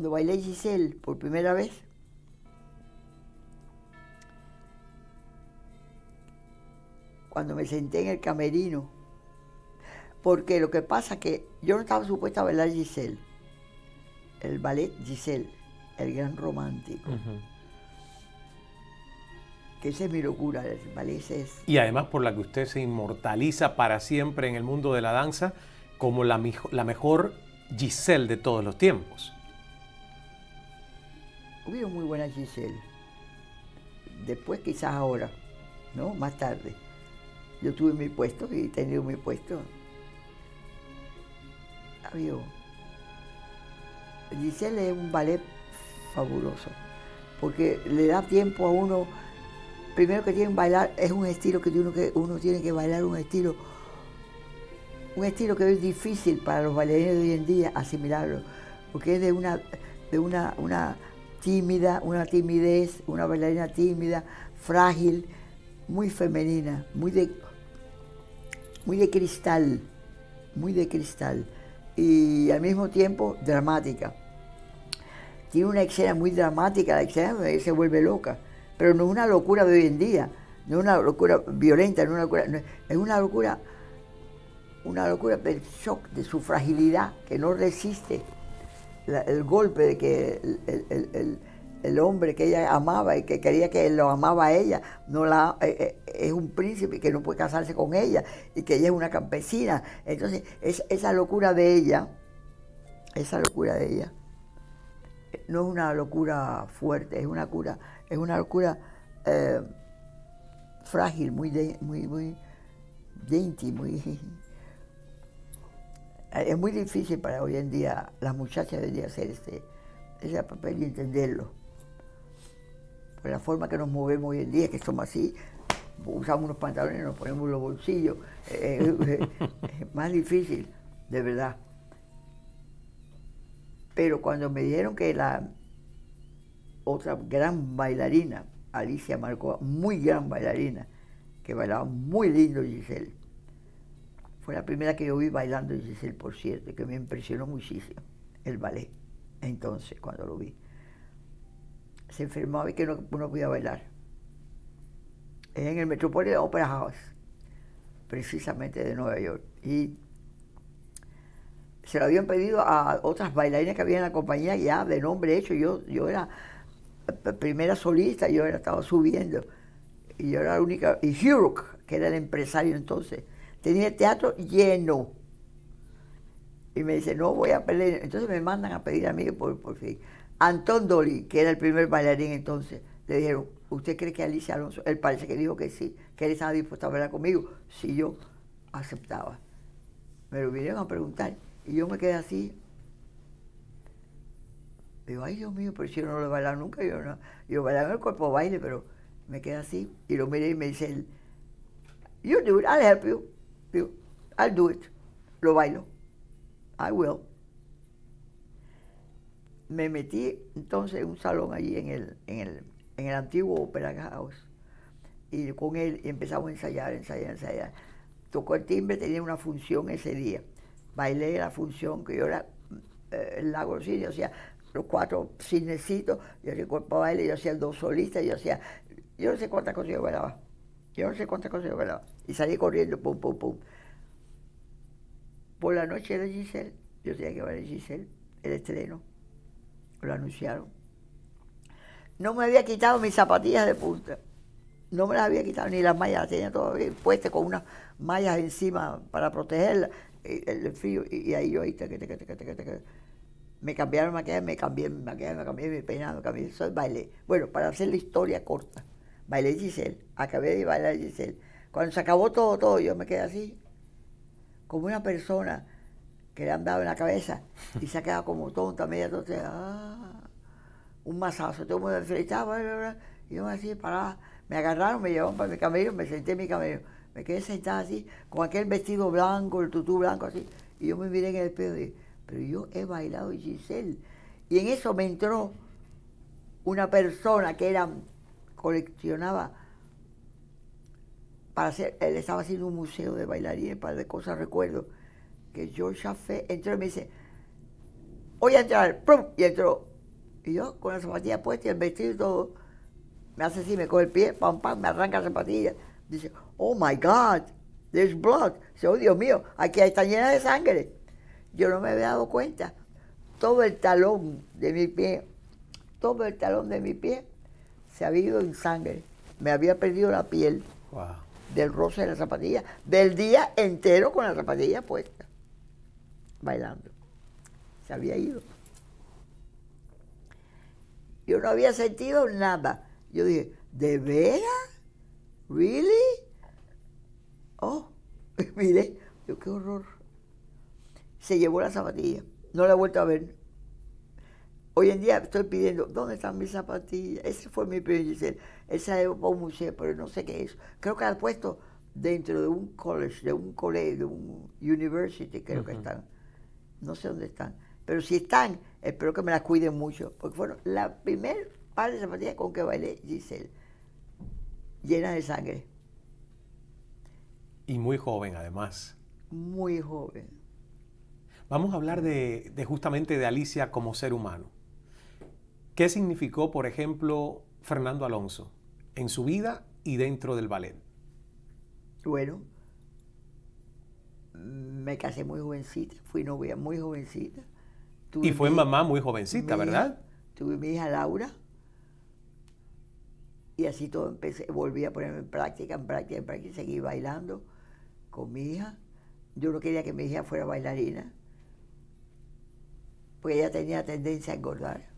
cuando bailé Giselle por primera vez, cuando me senté en el camerino, porque lo que pasa es que yo no estaba supuesta a bailar Giselle, el ballet Giselle, el gran romántico. Que esa es mi locura, el ballet es... Y además por la que usted se inmortaliza para siempre en el mundo de la danza como la mejor Giselle de todos los tiempos muy buena Giselle. Después quizás ahora, ¿no? Más tarde. Yo tuve mi puesto y he tenido mi puesto. Había... Giselle es un ballet fabuloso, porque le da tiempo a uno, primero que tiene que bailar, es un estilo que uno, que uno tiene que bailar, un estilo, un estilo que es difícil para los bailarines de hoy en día asimilarlo, porque es de una, de una, una, tímida, una timidez, una bailarina tímida, frágil, muy femenina, muy de, muy de cristal, muy de cristal y al mismo tiempo dramática. Tiene una escena muy dramática, la escena se vuelve loca, pero no es una locura de hoy en día, no es una locura violenta, no es una locura, es una locura, una locura del shock, de su fragilidad, que no resiste el golpe de que el, hombre que ella amaba y que quería que lo amaba a ella, no la, eh, eh, es un príncipe que no puede casarse con ella y que ella es una campesina. Entonces, es, esa locura de ella, esa locura de ella, no es una locura fuerte, es una, cura, es una locura eh, frágil, muy, de, muy, muy dainty, muy eh, es muy difícil para hoy en día, las muchachas de hacer este, ese, papel y entenderlo. Por la forma que nos movemos hoy en día, que somos así, usamos unos pantalones, nos ponemos los bolsillos, eh, eh, es más difícil, de verdad. Pero cuando me dijeron que la otra gran bailarina, Alicia Marcoa, muy gran bailarina, que bailaba muy lindo Giselle, fue la primera que yo vi bailando y el por cierto, que me impresionó muchísimo el ballet, entonces, cuando lo vi. Se enfermó y que no, podía bailar. En el de Opera House, precisamente de Nueva York. Y se lo habían pedido a otras bailarinas que había en la compañía ya de nombre hecho. Yo, yo era primera solista, yo era, estaba subiendo. Y yo era la única. Y que era el empresario entonces, Tenía el teatro lleno. Y me dice, no voy a pedir. Entonces me mandan a pedir a mí por, por fin. Antón Dolly, que era el primer bailarín entonces, le dijeron, ¿usted cree que Alicia Alonso? Él parece que dijo que sí, que él estaba dispuesto a bailar conmigo. Si yo aceptaba. Me lo vinieron a preguntar y yo me quedé así. Digo, ay Dios mío, pero si yo no lo he bailado nunca, yo no. Yo bailaba en el cuerpo de baile, pero me quedé así. Y lo miré y me dice yo you do it, I'll help you. Digo, I'll do it. Lo bailo. I will. Me metí entonces en un salón allí en el, el, en el antiguo Opera House. Y con él empezamos a ensayar, ensayar, ensayar. Tocó el timbre, tenía una función ese día. Bailé la función que yo era eh, el lago cine, o sea, los cuatro cinecitos, yo el cuerpo baile, yo hacía el dos solistas, yo hacía, yo no sé cuántas cosas yo bailaba yo no sé cuántas cosas yo Y salí corriendo, pum, pum, pum. Por la noche de Giselle, yo tenía que bailar Giselle, el estreno, lo anunciaron. No me había quitado mis zapatillas de punta, no me las había quitado ni las mallas, las tenía todavía puestas con unas mallas encima para proteger el, frío, y, ahí yo ahí, te te me cambiaron maquillaje, me cambié me maquillaje, me cambié mi peinado, me cambié, soy bailé. Bueno, para hacer la historia corta, Bailé Giselle, acabé de bailar Giselle. Cuando se acabó todo, todo, yo me quedé así, como una persona que le han dado en la cabeza y se ha quedado como tonta, media tonta, ah, un masazo, todo me y yo me así, parada, me agarraron, me llevaron para mi camello, me senté en mi camello, me quedé sentada así, con aquel vestido blanco, el tutú blanco así, y yo me miré en el espejo y dije, pero yo he bailado Giselle. Y en eso me entró una persona que era coleccionaba para hacer, él estaba haciendo un museo de bailarines, para de cosas, recuerdo que George Chaffé entró y me dice, voy a entrar, y entró. Y yo con la zapatilla puesta y el vestido todo, me hace así, me coge el pie, pam, pam, me arranca la zapatilla. Dice, oh my God, there's blood. Dice, oh Dios mío, aquí está llena de sangre. Yo no me había dado cuenta. Todo el talón de mi pie, todo el talón de mi pie se había ido en sangre. Me había perdido la piel del roce de la zapatilla, del día entero con la zapatilla puesta, bailando. Se había ido. Yo no había sentido nada. Yo dije, ¿de veras? ¿Really? Oh, mire, yo qué horror. Se llevó la zapatilla. No la he vuelto a ver. Hoy en día estoy pidiendo, ¿dónde están mis zapatillas? Ese fue mi primer Giselle. Esa es un museo, pero no sé qué es. Creo que las han puesto dentro de un college, de un colegio, de un university, creo que están. No sé dónde están. Pero si están, espero que me las cuiden mucho. Porque fueron la primer par de zapatillas con que bailé Giselle. Llena de sangre. Y muy joven, además. Muy joven. Vamos a hablar de justamente de Alicia como ser humano ¿Qué significó, por ejemplo, Fernando Alonso en su vida y dentro del ballet? Bueno, me casé muy jovencita, fui novia muy jovencita. y fue mamá muy jovencita, ¿verdad? tuve mi hija Laura. Y así todo empecé, volví a ponerme en práctica, en práctica, en práctica, seguí bailando con mi hija. Yo no quería que mi hija fuera bailarina, porque ella tenía tendencia a engordar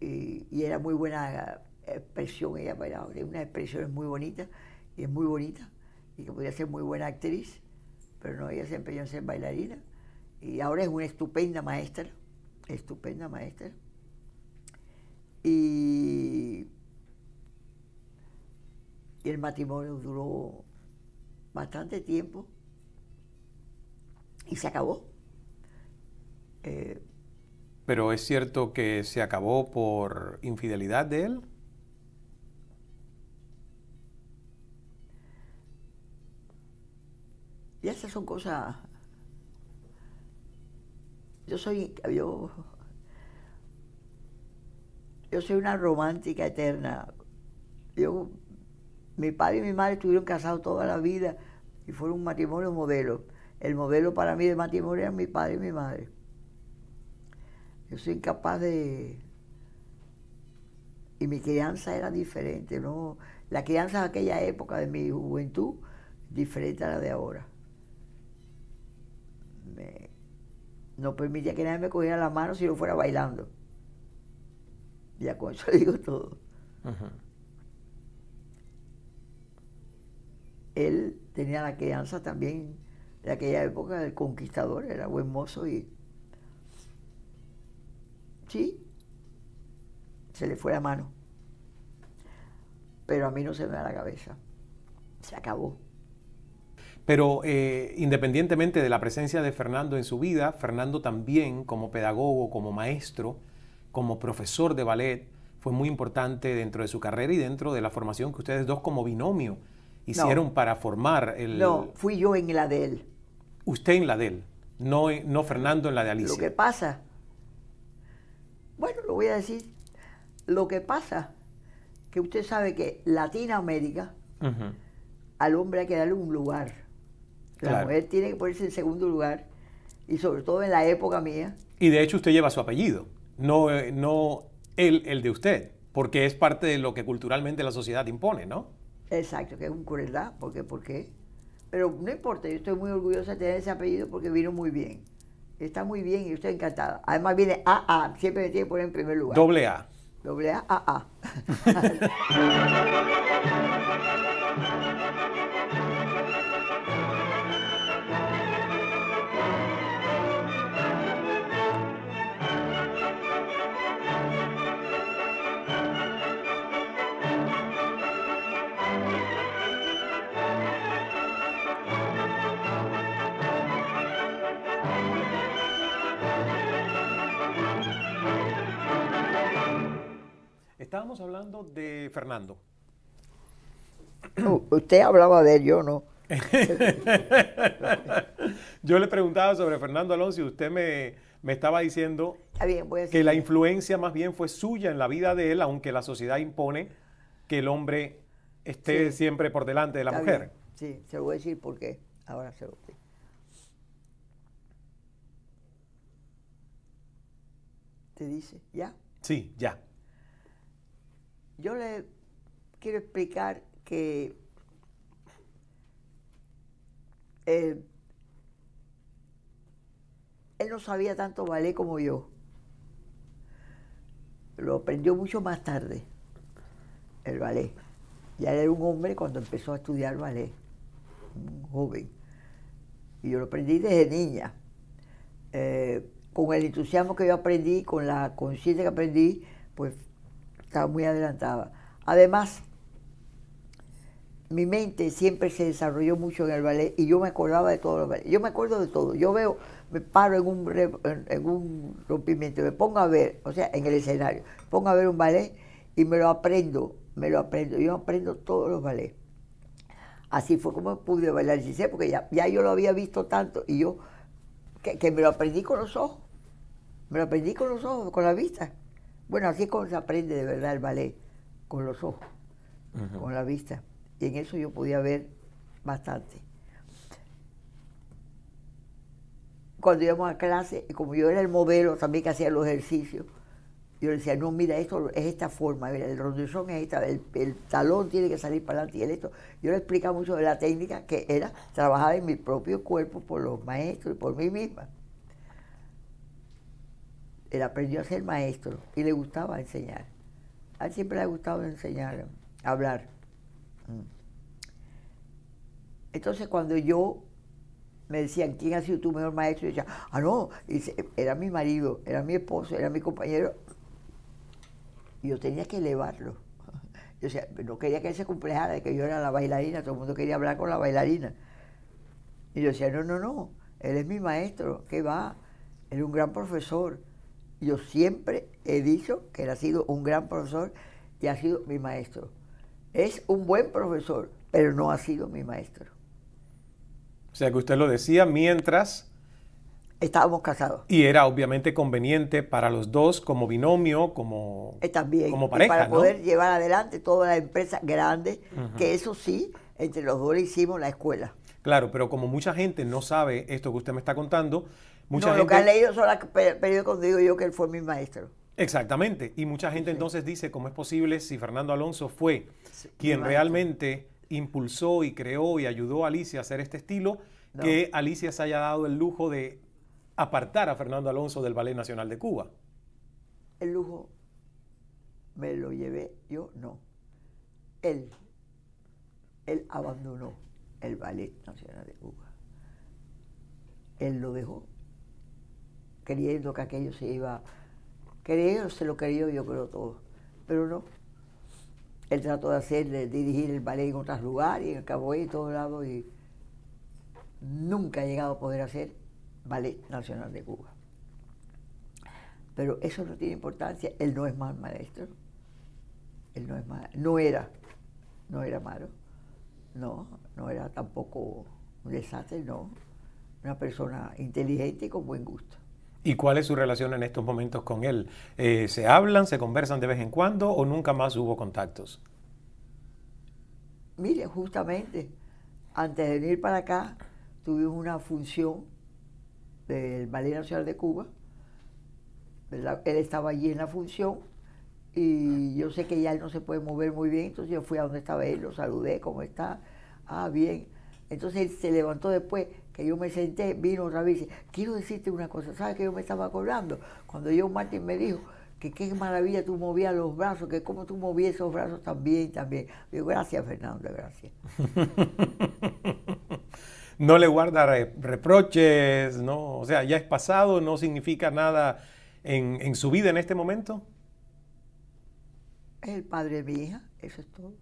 y, era muy buena eh, expresión, ella bailaba, pues, una expresión expresiones muy bonita y es muy bonita, y que podía ser muy buena actriz, pero no, ella se empeñó en ser bailarina, y ahora es una estupenda maestra, estupenda maestra. Y, el matrimonio duró bastante tiempo y se acabó. Eh, pero es cierto que se acabó por infidelidad de él. Y estas son cosas. Yo soy. Yo, yo soy una romántica eterna. Yo, mi padre y mi madre estuvieron casados toda la vida y fueron un matrimonio modelo. El modelo para mí de matrimonio eran mi padre y mi madre. Yo soy incapaz de... Y mi crianza era diferente, ¿no? La crianza de aquella época, de mi juventud, diferente a la de ahora. No permitía que nadie me cogiera la mano si yo fuera bailando. Ya con eso digo todo. Él tenía la crianza también de aquella época del conquistador, era buen mozo y Sí, se le fue la mano. Pero a mí no se me da la cabeza. Se acabó. Pero eh, independientemente de la presencia de Fernando en su vida, Fernando también como pedagogo, como maestro, como profesor de ballet, fue muy importante dentro de su carrera y dentro de la formación que ustedes dos como binomio hicieron para formar el... No, fui yo en la de él. Usted en la de él, no, no Fernando en la de Alicia. Lo que pasa voy a decir lo que pasa, que usted sabe que Latinoamérica, al hombre hay que darle un lugar. La mujer tiene que ponerse en segundo lugar, y sobre todo en la época mía. Y de hecho usted lleva su apellido, no, eh, no el, el de usted, porque es parte de lo que culturalmente la sociedad impone, ¿no? Exacto, que es un crueldad, porque ¿por qué? Pero no importa, yo estoy muy orgullosa de tener ese apellido porque vino muy bien. Está muy bien y estoy encantada. Además viene AA, siempre me tiene que poner en primer lugar. Doble A. Doble A, AA. Estábamos hablando de Fernando. Oh, usted hablaba de él, yo no. yo le preguntaba sobre Fernando Alonso y usted me, estaba diciendo que la influencia más bien fue suya en la vida de él, aunque la sociedad impone que el hombre esté siempre por delante de la mujer. Sí, se lo voy a decir porque ahora se lo voy ¿Te dice? ¿Ya? Sí, ya. Yo le quiero explicar que eh, él no sabía tanto ballet como yo. Lo aprendió mucho más tarde, el ballet. Ya era un hombre cuando empezó a estudiar ballet, un joven. Y yo lo aprendí desde niña. Eh, con el entusiasmo que yo aprendí, con la conciencia que aprendí, pues estaba muy adelantada. Además, mi mente siempre se desarrolló mucho en el ballet y yo me acordaba de todos los ballets. Yo me acuerdo de todo. Yo veo, me paro en un, en, un rompimiento, me pongo a ver, o sea, en el escenario, pongo a ver un ballet y me lo aprendo, me lo aprendo. Yo aprendo todos los ballets. Así fue como pude bailar sé porque ya, yo lo había visto tanto y yo, que, que me lo aprendí con los ojos. Me lo aprendí con los ojos, con la vista. Bueno, así es como se aprende de verdad el ballet, con los ojos, con la vista. Y en eso yo podía ver bastante. Cuando íbamos a clase, como yo era el modelo también que hacía los ejercicios, yo le decía, no, mira, esto es esta forma, mira, el rondizón es esta, el, talón tiene que salir para adelante y el esto. Yo le explicaba mucho de la técnica que era trabajar en mi propio cuerpo por los maestros y por mí misma él aprendió a ser maestro y le gustaba enseñar. A él siempre le ha gustado enseñar, hablar. Mm. Entonces cuando yo me decían, ¿quién ha sido tu mejor maestro? yo decía, ah, no, era mi marido, era mi esposo, era mi compañero. Y yo tenía que elevarlo. Yo decía, no quería que él se complejara de que yo era la bailarina, todo el mundo quería hablar con la bailarina. Y yo decía, no, no, no, él es mi maestro, ¿qué va? Él es un gran profesor, yo siempre he dicho que él ha sido un gran profesor y ha sido mi maestro. Es un buen profesor, pero no ha sido mi maestro. O sea que usted lo decía mientras... Estábamos casados. Y era obviamente conveniente para los dos como binomio, como, eh, como pareja. para poder llevar adelante toda la empresa grande, que eso sí, entre los dos le hicimos la escuela. Claro, pero como mucha gente no sabe esto que usted me está contando, lo que ha leído son los periódicos, digo yo, que él fue mi maestro. Exactamente. Y mucha gente entonces dice, ¿cómo es posible si Fernando Alonso fue quien realmente impulsó y creó y ayudó a Alicia a hacer este estilo, que Alicia se haya dado el lujo de apartar a Fernando Alonso del Ballet Nacional de Cuba? El lujo me lo llevé yo, no. Él, él abandonó el Ballet Nacional de Cuba. Él lo dejó creyendo que aquello se iba, creer se lo creyó yo creo todo, pero no. Él trató de hacer, de dirigir el ballet en otros lugares, y acabó ahí y todo lado, y nunca ha llegado a poder hacer ballet nacional de Cuba. Pero eso no tiene importancia, él no es mal maestro, él no es mal, no era, no era malo, no, no era tampoco un desastre, no, una persona inteligente y con buen gusto. ¿Y cuál es su relación en estos momentos con él? Eh, ¿Se hablan, se conversan de vez en cuando o nunca más hubo contactos? Mire, justamente antes de venir para acá tuvimos una función del Ballet Nacional de Cuba. Él estaba allí en la función y yo sé que ya él no se puede mover muy bien, entonces yo fui a donde estaba él, lo saludé, ¿cómo está? Ah, bien. Entonces él se levantó después que yo me senté, vino otra vez y dice, quiero decirte una cosa, ¿sabes que yo me estaba acordando? Cuando yo Martín me dijo que qué maravilla tú movías los brazos, que cómo tú movías esos brazos también, también. Digo, gracias Fernando, gracias. no le guarda reproches, ¿no? O sea, ya es pasado, no significa nada en, en su vida en este momento. Es el padre de mi hija, eso es todo.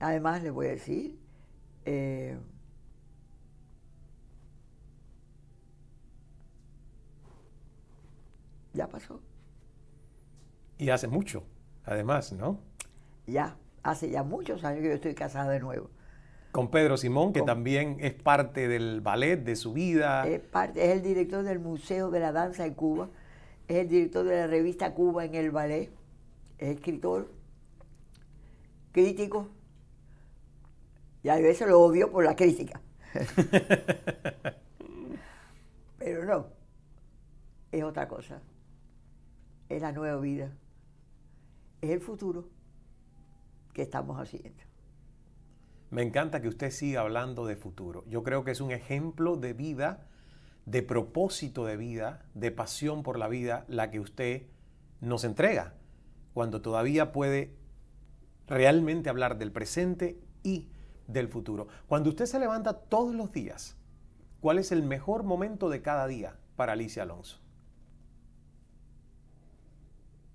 Además, le voy a decir, eh, ya pasó. Y hace mucho, además, ¿no? Ya, hace ya muchos años que yo estoy casada de nuevo. Con Pedro Simón, que también es parte del ballet, de su vida. Es, parte, es el director del Museo de la Danza en Cuba, es el director de la revista Cuba en el Ballet, es escritor, crítico, y a veces lo odio por la crítica. Pero no, es otra cosa es la nueva vida, es el futuro que estamos haciendo. Me encanta que usted siga hablando de futuro. Yo creo que es un ejemplo de vida, de propósito de vida, de pasión por la vida, la que usted nos entrega, cuando todavía puede realmente hablar del presente y del futuro. Cuando usted se levanta todos los días, ¿cuál es el mejor momento de cada día para Alicia Alonso?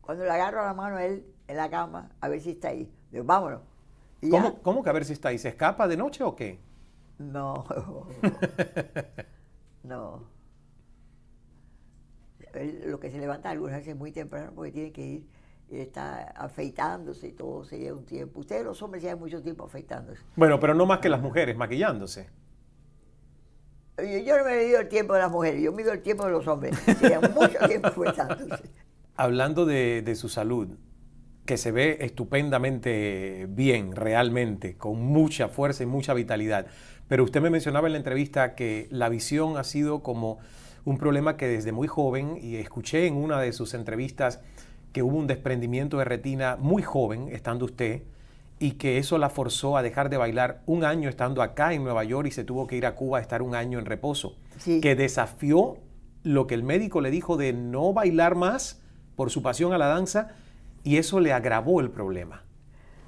Cuando le agarro la mano a él en la cama, a ver si está ahí. Digo, vámonos. ¿Cómo, que a ver si está ahí? ¿Se escapa de noche o qué? No. no. Lo que se levanta algunas veces muy temprano porque tiene que ir y está afeitándose y todo se lleva un tiempo. Ustedes los hombres llevan mucho tiempo afeitándose. Bueno, pero no más que las mujeres, maquillándose. Yo, no me he medido el tiempo de las mujeres, yo mido el tiempo de los hombres. Se mucho tiempo afeitándose hablando de, su salud, que se ve estupendamente bien, realmente, con mucha fuerza y mucha vitalidad. Pero usted me mencionaba en la entrevista que la visión ha sido como un problema que desde muy joven, y escuché en una de sus entrevistas que hubo un desprendimiento de retina muy joven, estando usted, y que eso la forzó a dejar de bailar un año estando acá en Nueva York y se tuvo que ir a Cuba a estar un año en reposo, que desafió lo que el médico le dijo de no bailar más por su pasión a la danza y eso le agravó el problema.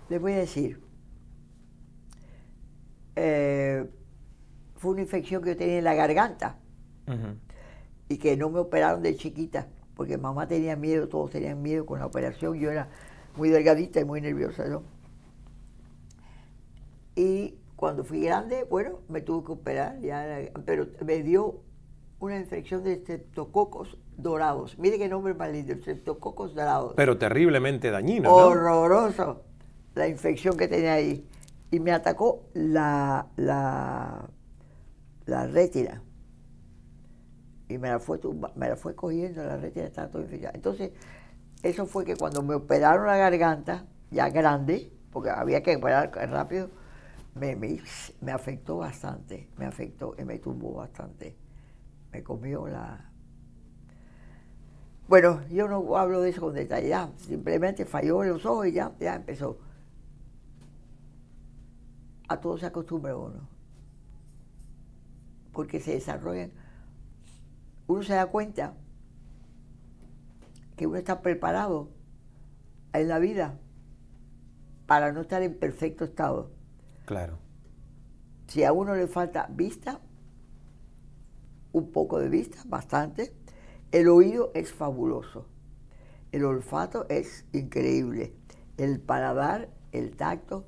Le voy a decir, eh, fue una infección que yo tenía en la garganta y que no me operaron de chiquita, porque mamá tenía miedo, todos tenían miedo con la operación, yo era muy delgadita y muy nerviosa. Y cuando fui grande, bueno, me tuve que operar, ya, pero me dio una infección de streptococos dorados. Mire qué nombre más lindo, streptococos dorados. Pero terriblemente dañino. Horroroso la infección que tenía ahí. Y me atacó la, la, la rétina. Y me la, fue me la fue cogiendo, la rétina estaba todo infectada. Entonces, eso fue que cuando me operaron la garganta, ya grande, porque había que operar rápido, me afectó bastante, me afectó y me tumbó bastante me comió la... Bueno, yo no hablo de eso con detalle, ya, simplemente falló en los ojos y ya, ya empezó. A todo se acostumbra uno, porque se desarrollan, uno se da cuenta que uno está preparado en la vida para no estar en perfecto estado. Claro. Si a uno le falta vista, un poco de vista, bastante. El oído es fabuloso. El olfato es increíble. El paladar, el tacto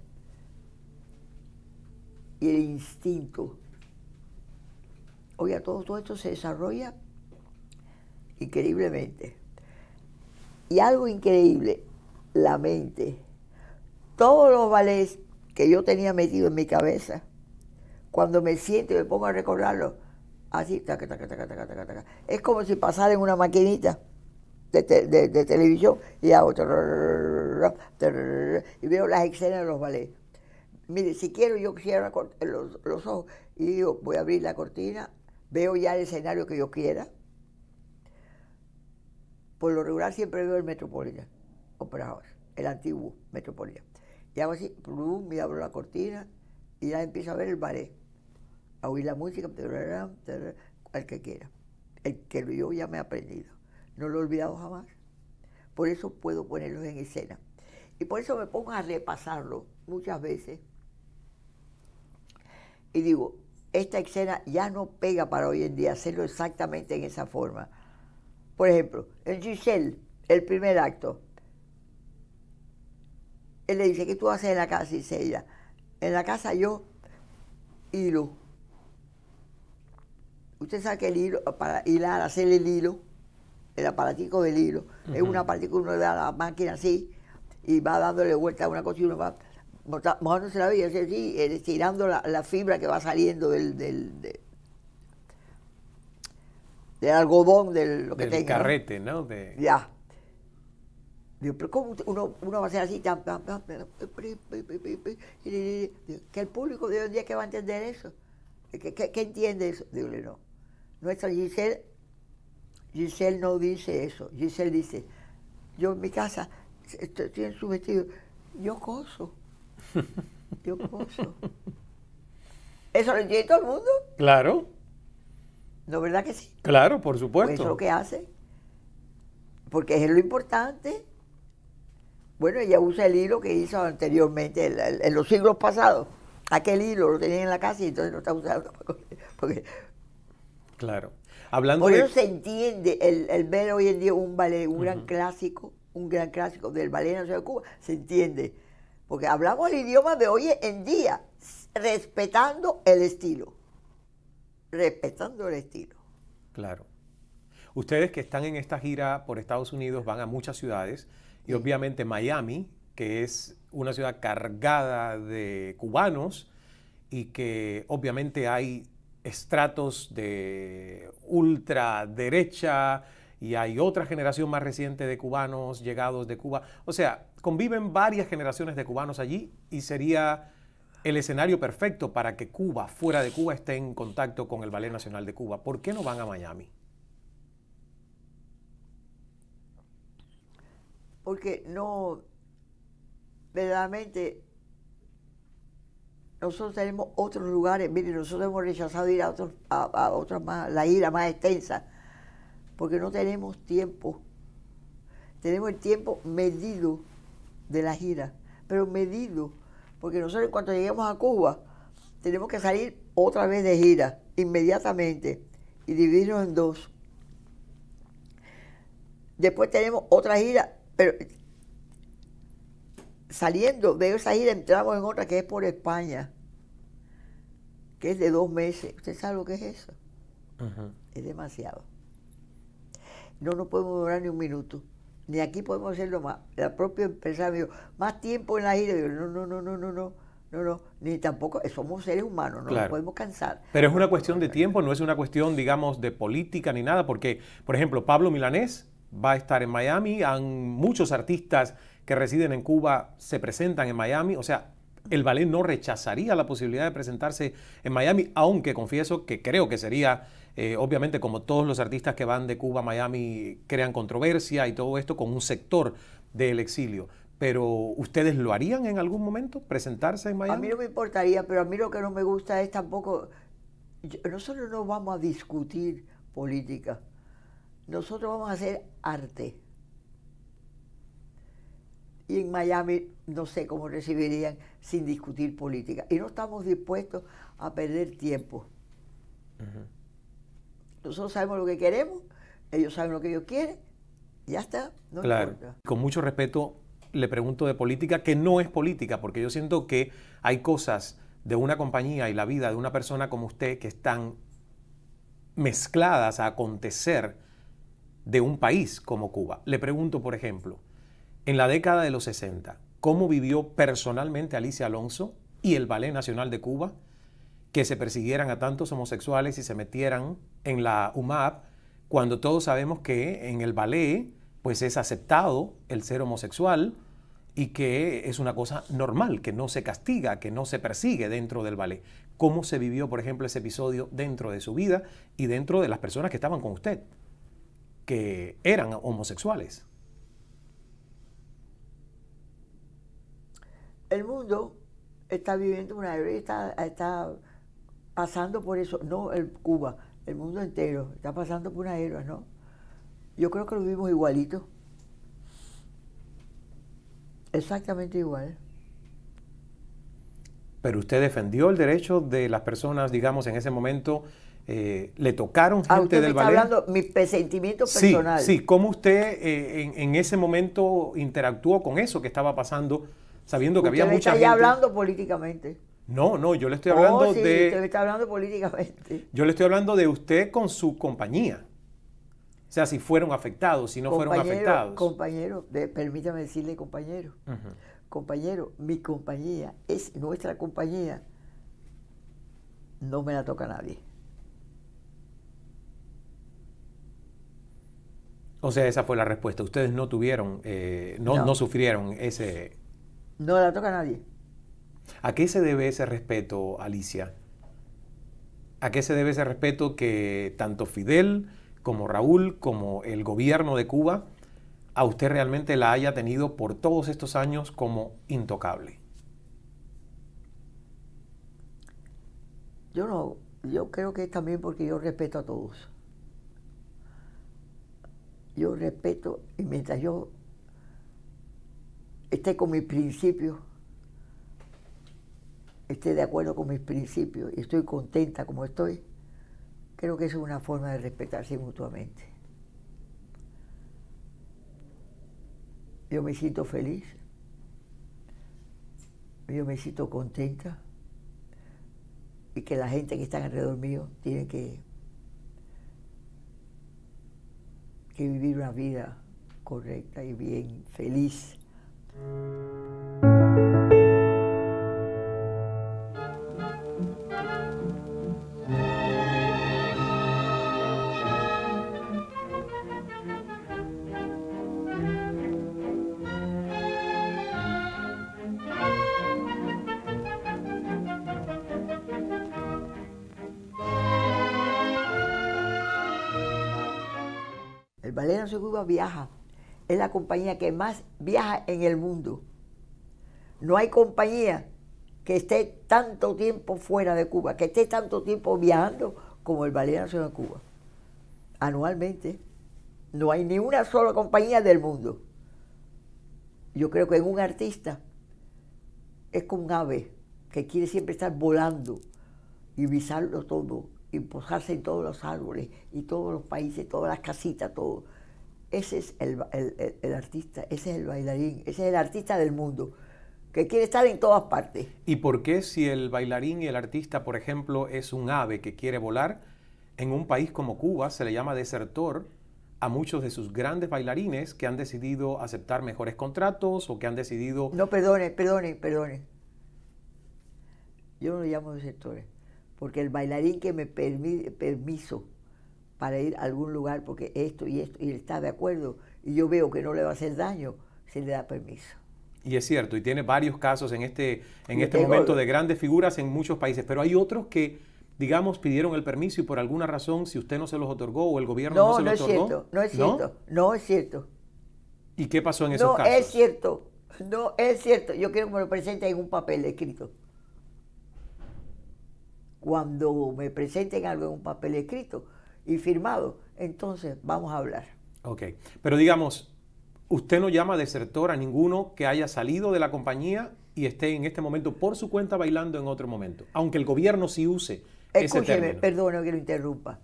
y el instinto. Oiga, todo, todo esto se desarrolla increíblemente. Y algo increíble, la mente. Todos los valés que yo tenía metido en mi cabeza, cuando me siento y me pongo a recordarlo, Así, taca, taca, taca, taca, taca, taca. Es como si pasara en una maquinita de, televisión y hago. y veo las escenas de los ballets. Mire, si quiero, yo cierro los, ojos y digo, voy a abrir la cortina, veo ya el escenario que yo quiera. Por lo regular siempre veo el Metropolitan el antiguo Metropolitan. Y hago así, me abro la cortina y ya empiezo a ver el ballet a oír la música, al que quiera, el que yo ya me he aprendido. No lo he olvidado jamás. Por eso puedo ponerlos en escena. Y por eso me pongo a repasarlo muchas veces. Y digo, esta escena ya no pega para hoy en día hacerlo exactamente en esa forma. Por ejemplo, en Giselle, el primer acto, él le dice, ¿qué tú haces en la casa? Y dice ella, en la casa yo hilo. Usted sabe el hilo, para hilar, hacer el hilo, el aparatico del hilo, es un aparatico que uno le da a la máquina así y va dándole vuelta a una cosa y uno va mojándose la vida, así, estirando la, fibra que va saliendo del, del, del, algodón, del lo que del tenga, carrete, ¿no? Ya. Digo, pero ¿cómo uno, uno va a hacer así? Tan, que el público de hoy en día que va a entender eso. ¿Qué, qué, entiende eso? Digo, no. Nuestra Giselle, Giselle no dice eso. Giselle dice, yo en mi casa estoy en su vestido, yo coso. Yo coso. ¿Eso lo entiende todo el mundo? Claro. ¿No verdad que sí? Claro, por supuesto. Pues eso es lo que hace. Porque es lo importante. Bueno, ella usa el hilo que hizo anteriormente, en los siglos pasados. Aquel hilo lo tenía en la casa y entonces no está usando porque Claro. Hablando Por eso se entiende el, ver hoy en día un ballet, un gran clásico, un gran clásico del ballet nacional de Cuba, se entiende. Porque hablamos el idioma de hoy en día, respetando el estilo. Respetando el estilo. Claro. Ustedes que están en esta gira por Estados Unidos van a muchas ciudades y obviamente Miami, que es una ciudad cargada de cubanos y que obviamente hay estratos de ultraderecha y hay otra generación más reciente de cubanos llegados de Cuba. O sea, conviven varias generaciones de cubanos allí y sería el escenario perfecto para que Cuba, fuera de Cuba, esté en contacto con el Ballet Nacional de Cuba. ¿Por qué no van a Miami? Porque no, verdaderamente nosotros tenemos otros lugares, mire, nosotros hemos rechazado ir a otros, a, más, la gira más extensa, porque no tenemos tiempo. Tenemos el tiempo medido de la gira, pero medido, porque nosotros en cuanto lleguemos a Cuba, tenemos que salir otra vez de gira, inmediatamente, y dividirnos en dos. Después tenemos otra gira, pero saliendo de esa ida entramos en otra que es por España, que es de dos meses. ¿Usted sabe lo que es eso? Es demasiado. No nos podemos durar ni un minuto. Ni aquí podemos hacerlo más. La propia empresa me dijo, más tiempo en la gira. Yo, no, no, no, no, no, no, no, no. Ni tampoco, somos seres humanos, no nos podemos cansar. Pero es una cuestión de tiempo, no es una cuestión, digamos, de política ni nada, porque, por ejemplo, Pablo Milanés va a estar en Miami, han muchos artistas que residen en Cuba se presentan en Miami. O sea, el ballet no rechazaría la posibilidad de presentarse en Miami, aunque confieso que creo que sería, eh, obviamente como todos los artistas que van de Cuba a Miami crean controversia y todo esto con un sector del exilio. Pero ¿ustedes lo harían en algún momento, presentarse en Miami? A mí no me importaría, pero a mí lo que no me gusta es tampoco, nosotros no vamos a discutir política, nosotros vamos a hacer arte y en Miami no sé cómo recibirían sin discutir política. Y no estamos dispuestos a perder tiempo. Nosotros sabemos lo que queremos, ellos saben lo que ellos quieren, y ya está. No Con mucho respeto le pregunto de política que no es política, porque yo siento que hay cosas de una compañía y la vida de una persona como usted que están mezcladas a acontecer de un país como Cuba. Le pregunto, por ejemplo, en la década de los 60, cómo vivió personalmente Alicia Alonso y el Ballet Nacional de Cuba, que se persiguieran a tantos homosexuales y se metieran en la UMAP, cuando todos sabemos que en el ballet pues es aceptado el ser homosexual y que es una cosa normal, que no se castiga, que no se persigue dentro del ballet. ¿Cómo se vivió, por ejemplo, ese episodio dentro de su vida y dentro de las personas que estaban con usted, que eran homosexuales? el mundo está viviendo una guerra está, está pasando por eso, no el Cuba, el mundo entero está pasando por una guerra, ¿no? Yo creo que lo vivimos igualito, exactamente igual. Pero usted defendió el derecho de las personas, digamos, en ese momento eh, le tocaron ah, gente ¿A usted del hablando mi presentimiento personal. Sí, sí. ¿Cómo usted eh, en, en, ese momento interactuó con eso que estaba pasando sabiendo que había mucha gente. hablando políticamente. No, no, yo le estoy oh, hablando sí, de. Usted le está hablando políticamente. Yo le estoy hablando de usted con su compañía. O sea, si fueron afectados, si no fueron afectados. Compañero, permítame decirle compañero. Compañero, mi compañía es nuestra compañía. No me la toca nadie. O sea, esa fue la respuesta. Ustedes no tuvieron, eh, no. no sufrieron ese no la toca nadie. ¿A qué se debe ese respeto, Alicia? ¿A qué se debe ese respeto que tanto Fidel como Raúl, como el gobierno de Cuba, a usted realmente la haya tenido por todos estos años como intocable? Yo no, yo creo que es también porque yo respeto a todos. Yo respeto y mientras yo esté con mis principios, esté de acuerdo con mis principios y estoy contenta como estoy, creo que eso es una forma de respetarse mutuamente. Yo me siento feliz, yo me siento contenta y que la gente que está alrededor mío tiene que, que vivir una vida correcta y bien feliz. El ballet se Cuba viaja es la compañía que más viaja en el mundo. No hay compañía que esté tanto tiempo fuera de Cuba, que esté tanto tiempo viajando como el Ballet Nacional de Cuba. Anualmente. No hay ni una sola compañía del mundo. Yo creo que en un artista es como un ave que quiere siempre estar volando y visarlo todo, y posarse en todos los árboles y todos los países, todas las casitas, todo. Ese es el, artista, ese es el bailarín, ese es el artista del mundo, que quiere estar en todas partes. ¿Y por qué si el bailarín y el artista, por ejemplo, es un ave que quiere volar, en un país como Cuba se le llama desertor a muchos de sus grandes bailarines que han decidido aceptar mejores contratos o que han decidido... No, perdone, perdone, perdone. Yo no lo llamo desertor porque el bailarín que me permite permiso para ir a algún lugar porque esto y esto, y él está de acuerdo, y yo veo que no le va a hacer daño, si le da permiso. Y es cierto, y tiene varios casos en este, en este momento de grandes figuras en muchos países, pero hay otros que, digamos, pidieron el permiso y por alguna razón, si usted no se los otorgó o el gobierno no, se los otorgó. no es cierto, no es cierto, no es cierto. ¿Y qué pasó en esos casos? No es cierto, no es cierto. Yo quiero que me lo presenten en un papel escrito. Cuando me presenten algo en un papel escrito, y firmado, entonces vamos a hablar. Ok, pero digamos, usted no llama desertor a ninguno que haya salido de la compañía y esté en este momento por su cuenta bailando en otro momento, aunque el gobierno sí use Escúcheme, ese término. perdone que lo interrumpa.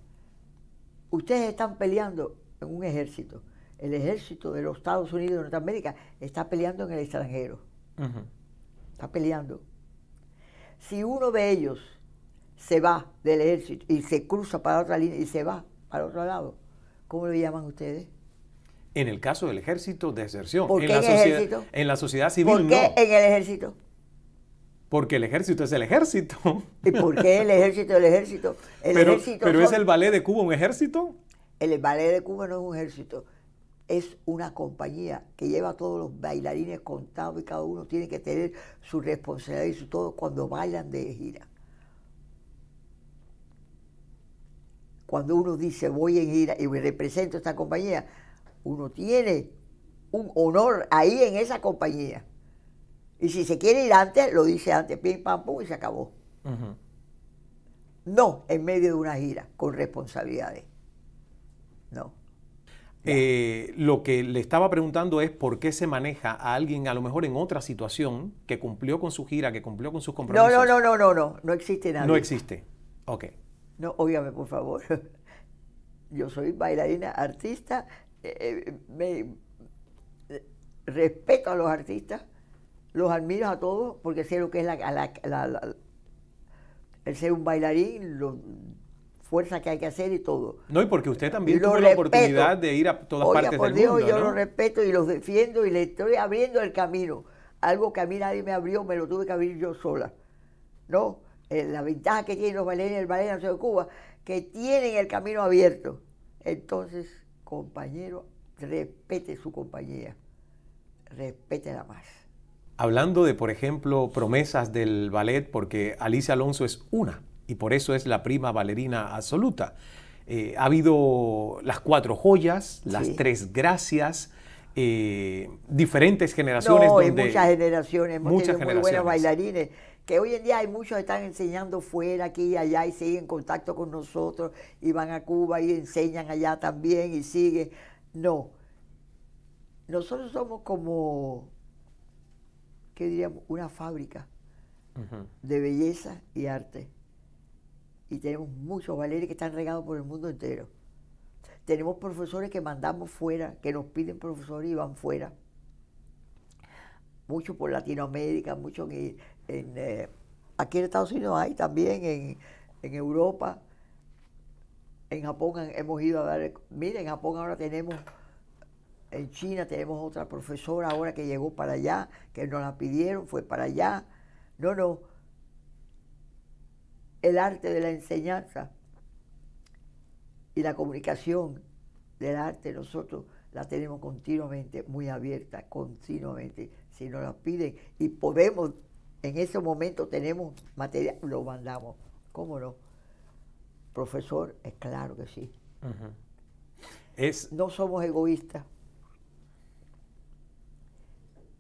Ustedes están peleando en un ejército. El ejército de los Estados Unidos de Norteamérica está peleando en el extranjero. Está peleando. Si uno de ellos se va del ejército y se cruza para otra línea y se va para otro lado. ¿Cómo lo llaman ustedes? En el caso del ejército, deserción. ¿Por en, la sociedad, ejército? en la sociedad civil ¿Por qué en el ejército? Porque el ejército es el ejército. ¿Y por qué el ejército el ejército? El ejército pero ¿es el ballet de Cuba un ejército? El ballet de Cuba no es un ejército. Es una compañía que lleva a todos los bailarines contados y cada uno tiene que tener su responsabilidad y su todo cuando bailan de gira. cuando uno dice voy en gira y represento esta compañía, uno tiene un honor ahí en esa compañía. Y si se quiere ir antes, lo dice antes, pim, pam, pum, y se acabó. No en medio de una gira, con responsabilidades. No. Eh, lo que le estaba preguntando es por qué se maneja a alguien, a lo mejor en otra situación, que cumplió con su gira, que cumplió con sus compromisos. No, no, no, no, no, no, no existe nada. No existe. Ok. No, óigame, por favor. Yo soy bailarina, artista, eh, eh, eh, respeto a los artistas, los admiro a todos porque sé lo que es la, el ser un bailarín, las fuerza que hay que hacer y todo. No, y porque usted también tuvo la oportunidad de ir a todas Oiga, partes por Dios, Yo los respeto y los defiendo y le estoy abriendo el camino. Algo que a mí nadie me abrió, me lo tuve que abrir yo sola. ¿No? Eh, la ventaja que tienen los bailarines del Ballet Nacional de Cuba, que tienen el camino abierto. Entonces, compañero, respete su compañía, respétela más. Hablando de, por ejemplo, promesas del ballet, porque Alicia Alonso es una y por eso es la prima bailarina absoluta. Eh, ha habido las cuatro joyas, las tres gracias, eh, diferentes generaciones. No, donde muchas generaciones, muchas generaciones. muy buenos bailarines que hoy en día hay muchos que están enseñando fuera, aquí y allá, y siguen en contacto con nosotros, y van a Cuba y enseñan allá también, y siguen. No. Nosotros somos como, ¿qué diríamos? Una fábrica de belleza y arte. Y tenemos muchos valeres que están regados por el mundo entero. Tenemos profesores que mandamos fuera, que nos piden profesores y van fuera. Muchos por Latinoamérica, muchos en, eh, aquí en Estados Unidos hay también, en, Europa, en Japón hemos ido a dar, miren en Japón ahora tenemos, en China tenemos otra profesora ahora que llegó para allá, que nos la pidieron, fue para allá. No, no, el arte de la enseñanza y la comunicación del arte nosotros la tenemos continuamente muy abierta, continuamente, si nos la piden y podemos en ese momento tenemos material, lo mandamos. ¿Cómo no? Profesor, es claro que sí. es... No somos egoístas.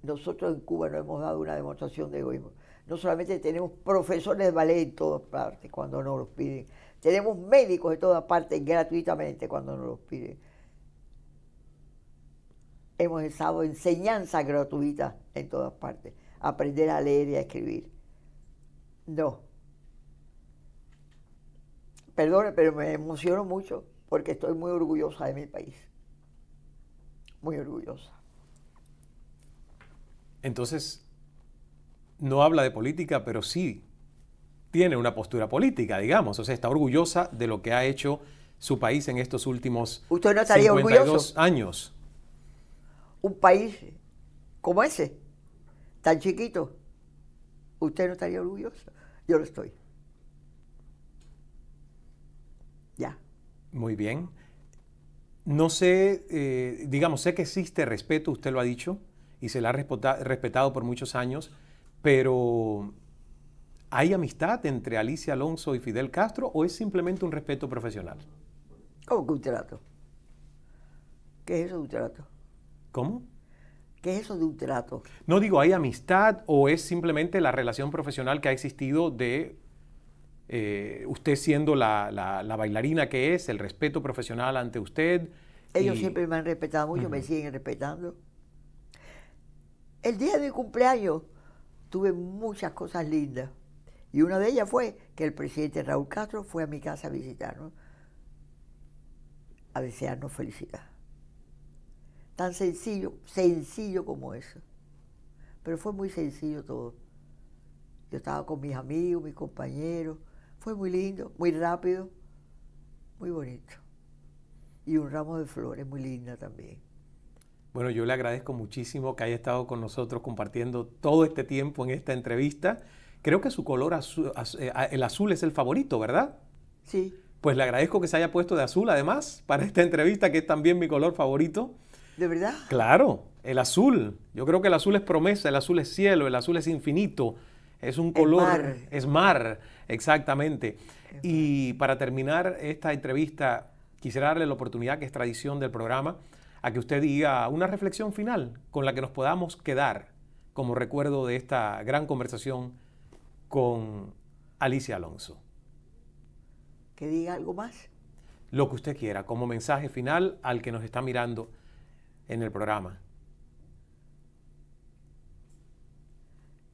Nosotros en Cuba no hemos dado una demostración de egoísmo. No solamente tenemos profesores de ballet en todas partes cuando nos los piden, tenemos médicos de todas partes gratuitamente cuando nos los piden. Hemos estado enseñanza gratuita en todas partes aprender a leer y a escribir. No. Perdone, pero me emociono mucho porque estoy muy orgullosa de mi país. Muy orgullosa. Entonces, no habla de política, pero sí tiene una postura política, digamos. O sea, está orgullosa de lo que ha hecho su país en estos últimos ¿Usted no años. Un país como ese, tan chiquito, usted no estaría orgulloso. Yo lo estoy. Ya. Muy bien. No sé, eh, digamos, sé que existe respeto, usted lo ha dicho, y se lo ha respetado por muchos años, pero ¿hay amistad entre Alicia Alonso y Fidel Castro o es simplemente un respeto profesional? ¿Cómo que ¿Qué es eso de un trato? ¿Cómo? ¿Qué es eso de un trato? No digo, ¿hay amistad o es simplemente la relación profesional que ha existido de eh, usted siendo la, bailarina que es, el respeto profesional ante usted? Ellos siempre me han respetado mucho, me siguen respetando. El día de mi cumpleaños tuve muchas cosas lindas. Y una de ellas fue que el presidente Raúl Castro fue a mi casa a visitarnos, a desearnos felicidad. Tan sencillo, sencillo como eso. Pero fue muy sencillo todo. Yo estaba con mis amigos, mis compañeros. Fue muy lindo, muy rápido, muy bonito. Y un ramo de flores muy linda también. Bueno, yo le agradezco muchísimo que haya estado con nosotros compartiendo todo este tiempo en esta entrevista. Creo que su color azul, eh, el azul es el favorito, ¿verdad? Sí. Pues le agradezco que se haya puesto de azul además para esta entrevista, que es también mi color favorito. ¿De verdad? Claro, el azul. Yo creo que el azul es promesa, el azul es cielo, el azul es infinito, es un color, mar. es mar, exactamente. Y para terminar esta entrevista, quisiera darle la oportunidad, que es tradición del programa, a que usted diga una reflexión final con la que nos podamos quedar como recuerdo de esta gran conversación con Alicia Alonso. Que diga algo más. Lo que usted quiera, como mensaje final al que nos está mirando en el programa?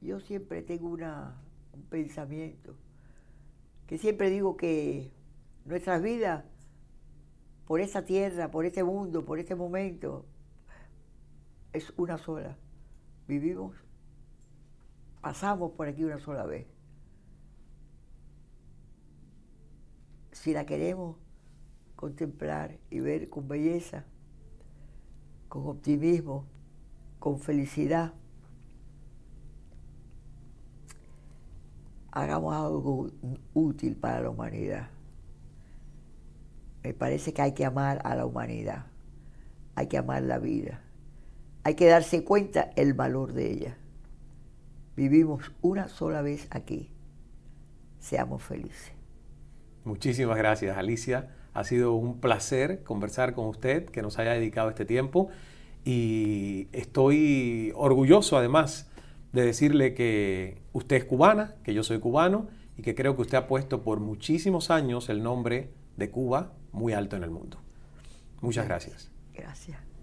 Yo siempre tengo un pensamiento, que siempre digo que nuestras vidas por esta tierra, por este mundo, por este momento, es una sola. Vivimos, pasamos por aquí una sola vez. Si la queremos contemplar y ver con belleza, con optimismo, con felicidad. Hagamos algo útil para la humanidad. Me parece que hay que amar a la humanidad, hay que amar la vida, hay que darse cuenta el valor de ella. Vivimos una sola vez aquí. Seamos felices. Muchísimas gracias, Alicia. Ha sido un placer conversar con usted, que nos haya dedicado este tiempo y estoy orgulloso además de decirle que usted es cubana, que yo soy cubano y que creo que usted ha puesto por muchísimos años el nombre de Cuba muy alto en el mundo. Muchas gracias. Gracias.